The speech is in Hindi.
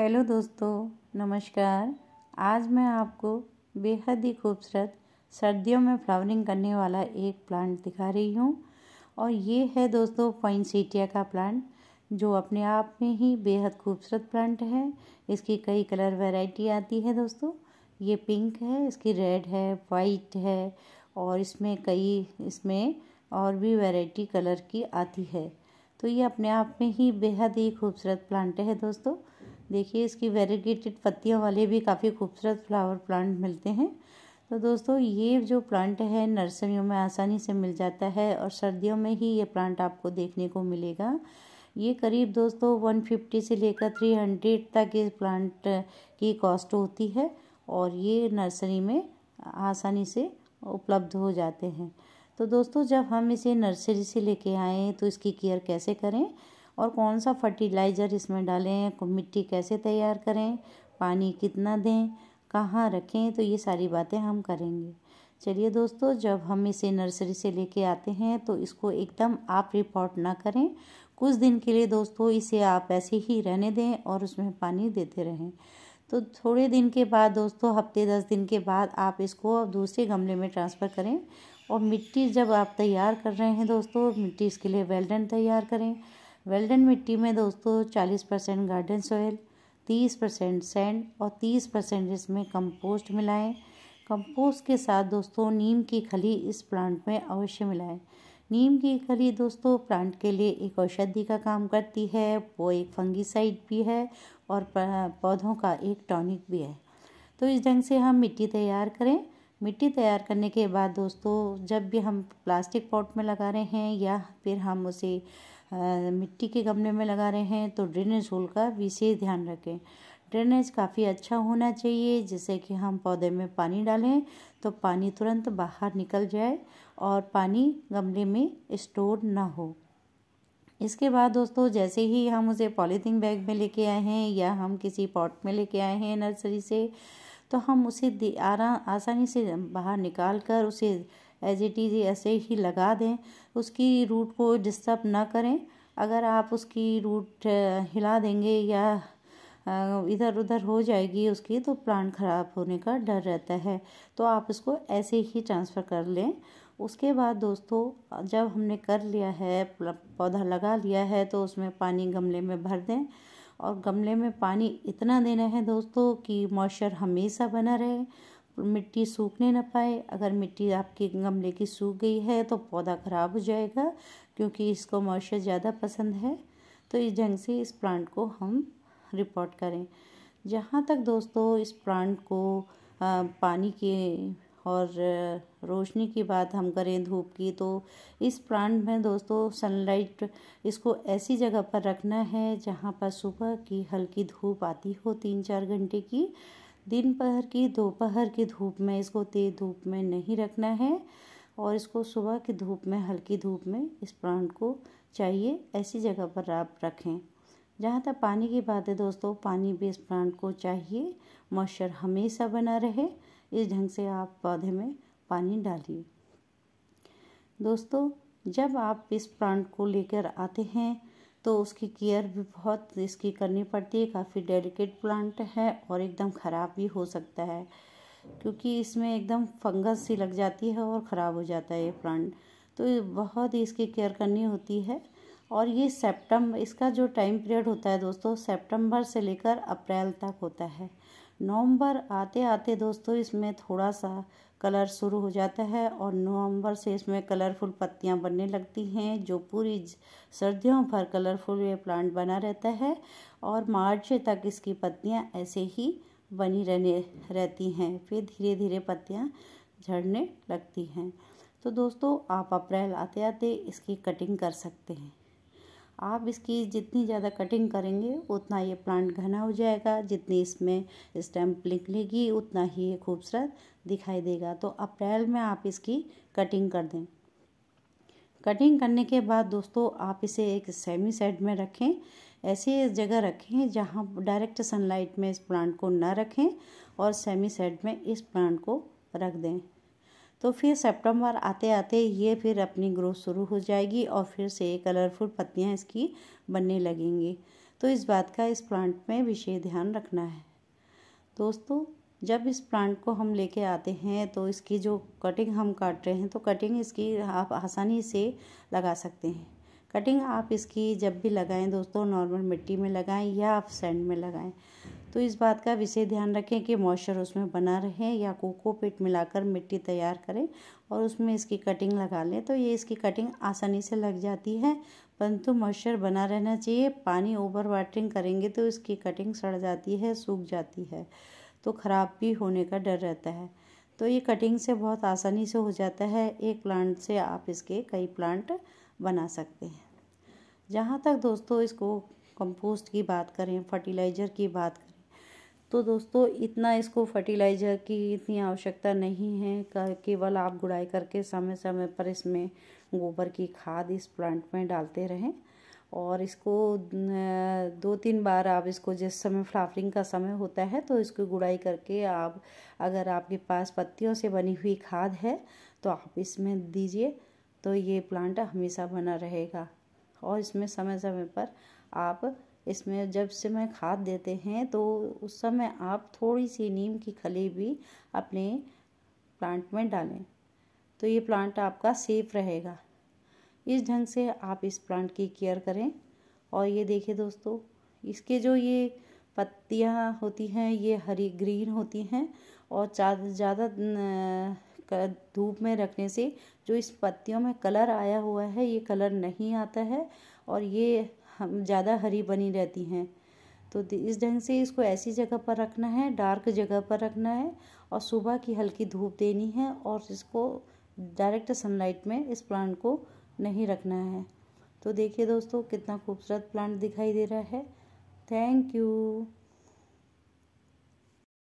हेलो दोस्तों नमस्कार आज मैं आपको बेहद ही खूबसूरत सर्दियों में फ्लावरिंग करने वाला एक प्लांट दिखा रही हूँ और ये है दोस्तों सीटिया का प्लांट जो अपने आप में ही बेहद खूबसूरत प्लांट है इसकी कई कलर वैरायटी आती है दोस्तों ये पिंक है इसकी रेड है वाइट है और इसमें कई इसमें और भी वैरायटी कलर की आती है तो ये अपने आप में ही बेहद ही खूबसूरत प्लांट है दोस्तों देखिए इसकी वेरीगेटेड पत्तियों वाले भी काफ़ी खूबसूरत फ्लावर प्लांट मिलते हैं तो दोस्तों ये जो प्लांट है नर्सरियों में आसानी से मिल जाता है और सर्दियों में ही ये प्लांट आपको देखने को मिलेगा ये करीब दोस्तों 150 से लेकर 300 तक इस प्लांट की कॉस्ट होती है और ये नर्सरी में आसानी से उपलब्ध हो जाते हैं तो दोस्तों जब हम इसे नर्सरी से लेके आएँ तो इसकी केयर कैसे करें और कौन सा फर्टिलाइज़र इसमें डालें मिट्टी कैसे तैयार करें पानी कितना दें कहाँ रखें तो ये सारी बातें हम करेंगे चलिए दोस्तों जब हम इसे नर्सरी से लेके आते हैं तो इसको एकदम आप रिपोर्ट ना करें कुछ दिन के लिए दोस्तों इसे आप ऐसे ही रहने दें और उसमें पानी देते रहें तो थोड़े दिन के बाद दोस्तों हफ्ते दस दिन के बाद आप इसको दूसरे गमले में ट्रांसफ़र करें और मिट्टी जब आप तैयार कर रहे हैं दोस्तों मिट्टी इसके लिए वेल्डन तैयार करें वेल्डन मिट्टी में दोस्तों चालीस परसेंट गार्डन सोयल तीस परसेंट सैंड और तीस परसेंट इसमें कंपोस्ट मिलाएं कंपोस्ट के साथ दोस्तों नीम की खली इस प्लांट में अवश्य मिलाएं नीम की खली दोस्तों प्लांट के लिए एक औषधि का काम करती है वो एक फंगिसाइड भी है और पौधों का एक टॉनिक भी है तो इस ढंग से हम मिट्टी तैयार करें मिट्टी तैयार करने के बाद दोस्तों जब भी हम प्लास्टिक पॉट में लगा रहे हैं या फिर हम उसे मिट्टी के गमले में लगा रहे हैं तो ड्रेनेज होल का विशेष ध्यान रखें ड्रेनेज काफ़ी अच्छा होना चाहिए जैसे कि हम पौधे में पानी डालें तो पानी तुरंत बाहर निकल जाए और पानी गमले में स्टोर ना हो इसके बाद दोस्तों जैसे ही हम उसे पॉलीथीन बैग में लेके आए हैं या हम किसी पॉट में लेके आए हैं नर्सरी से तो हम उसे आराम आसानी से बाहर निकाल कर उसे एज इट इज़ ऐसे ही लगा दें उसकी रूट को डिस्टर्ब ना करें अगर आप उसकी रूट हिला देंगे या इधर उधर हो जाएगी उसकी तो प्लांट ख़राब होने का डर रहता है तो आप इसको ऐसे ही ट्रांसफ़र कर लें उसके बाद दोस्तों जब हमने कर लिया है मतलब पौधा लगा लिया है तो उसमें पानी गमले में भर दें और गमले में पानी इतना देना है दोस्तों कि मॉइस्चर हमेशा बना रहे मिट्टी सूखने ना पाए अगर मिट्टी आपके गमले की सूख गई है तो पौधा ख़राब हो जाएगा क्योंकि इसको मॉइस्चर ज़्यादा पसंद है तो इस ढंग से इस प्लांट को हम रिपोर्ट करें जहाँ तक दोस्तों इस प्लांट को आ, पानी के और रोशनी की बात हम करें धूप की तो इस प्लांट में दोस्तों सनलाइट इसको ऐसी जगह पर रखना है जहाँ पर सुबह की हल्की धूप आती हो तीन चार घंटे की दिन पहर की दोपहर की धूप में इसको तेज़ धूप में नहीं रखना है और इसको सुबह की धूप में हल्की धूप में इस प्लांट को चाहिए ऐसी जगह पर आप रखें जहाँ तक पानी की बात है दोस्तों पानी भी इस प्लांट को चाहिए मॉइस्चर हमेशा बना रहे इस ढंग से आप पौधे में पानी डालिए दोस्तों जब आप इस प्लांट को लेकर आते हैं तो उसकी केयर भी बहुत इसकी करनी पड़ती है काफ़ी डेलिकेट प्लांट है और एकदम ख़राब भी हो सकता है क्योंकि इसमें एकदम फंगस सी लग जाती है और ख़राब हो जाता है ये प्लांट तो बहुत ही इसकी केयर करनी होती है और ये सितंबर इसका जो टाइम पीरियड होता है दोस्तों सितंबर से लेकर अप्रैल तक होता है नवंबर आते आते दोस्तों इसमें थोड़ा सा कलर शुरू हो जाता है और नवंबर से इसमें कलरफुल पत्तियां बनने लगती हैं जो पूरी सर्दियों भर कलरफुल ये प्लांट बना रहता है और मार्च तक इसकी पत्तियां ऐसे ही बनी रहने रहती हैं फिर धीरे धीरे पत्तियां झड़ने लगती हैं तो दोस्तों आप अप्रैल आते आते इसकी कटिंग कर सकते हैं आप इसकी जितनी ज़्यादा कटिंग करेंगे उतना ये प्लांट घना हो जाएगा जितनी इसमें स्टैम्प निकलेगी उतना ही ये खूबसूरत दिखाई देगा तो अप्रैल में आप इसकी कटिंग कर दें कटिंग करने के बाद दोस्तों आप इसे एक सेमी सेड में रखें ऐसे जगह रखें जहाँ डायरेक्ट सनलाइट में इस प्लांट को ना रखें और सेमी सेड में इस प्लांट को रख दें तो फिर सितंबर आते आते ये फिर अपनी ग्रोथ शुरू हो जाएगी और फिर से कलरफुल पत्तियाँ इसकी बनने लगेंगी तो इस बात का इस प्लांट में विशेष ध्यान रखना है दोस्तों जब इस प्लांट को हम लेके आते हैं तो इसकी जो कटिंग हम काट रहे हैं तो कटिंग इसकी आप आसानी से लगा सकते हैं कटिंग आप इसकी जब भी लगाएं दोस्तों नॉर्मल मिट्टी में लगाएं या आप सैंड में लगाएं तो इस बात का विशेष ध्यान रखें कि मॉइस्चर उसमें बना रहे या कोको पिट मिलाकर मिट्टी तैयार करें और उसमें इसकी कटिंग लगा लें तो ये इसकी कटिंग आसानी से लग जाती है परंतु मॉइस्चर बना रहना चाहिए पानी ओवर वाटरिंग करेंगे तो इसकी कटिंग सड़ जाती है सूख जाती है तो ख़राब भी होने का डर रहता है तो ये कटिंग से बहुत आसानी से हो जाता है एक प्लांट से आप इसके कई प्लांट बना सकते हैं जहाँ तक दोस्तों इसको कंपोस्ट की बात करें फर्टिलाइज़र की बात करें तो दोस्तों इतना इसको फर्टिलाइज़र की इतनी आवश्यकता नहीं है केवल आप गुड़ाई करके समय समय पर इसमें गोबर की खाद इस प्लांट में डालते रहें और इसको दो तीन बार आप इसको जिस समय फ्लावरिंग का समय होता है तो इसको गुड़ाई करके आप अगर आपके पास पत्तियों से बनी हुई खाद है तो आप इसमें दीजिए तो ये प्लांट हमेशा बना रहेगा और इसमें समय समय पर आप इसमें जब से मैं खाद देते हैं तो उस समय आप थोड़ी सी नीम की खली भी अपने प्लांट में डालें तो ये प्लांट आपका सेफ रहेगा इस ढंग से आप इस प्लांट की केयर करें और ये देखें दोस्तों इसके जो ये पत्तियाँ होती हैं ये हरी ग्रीन होती हैं और ज़्यादा धूप में रखने से जो इस पत्तियों में कलर आया हुआ है ये कलर नहीं आता है और ये ज़्यादा हरी बनी रहती हैं तो इस ढंग से इसको ऐसी जगह पर रखना है डार्क जगह पर रखना है और सुबह की हल्की धूप देनी है और इसको डायरेक्ट सनलाइट में इस प्लांट को नहीं रखना है तो देखिए दोस्तों कितना खूबसूरत प्लांट दिखाई दे रहा है थैंक यू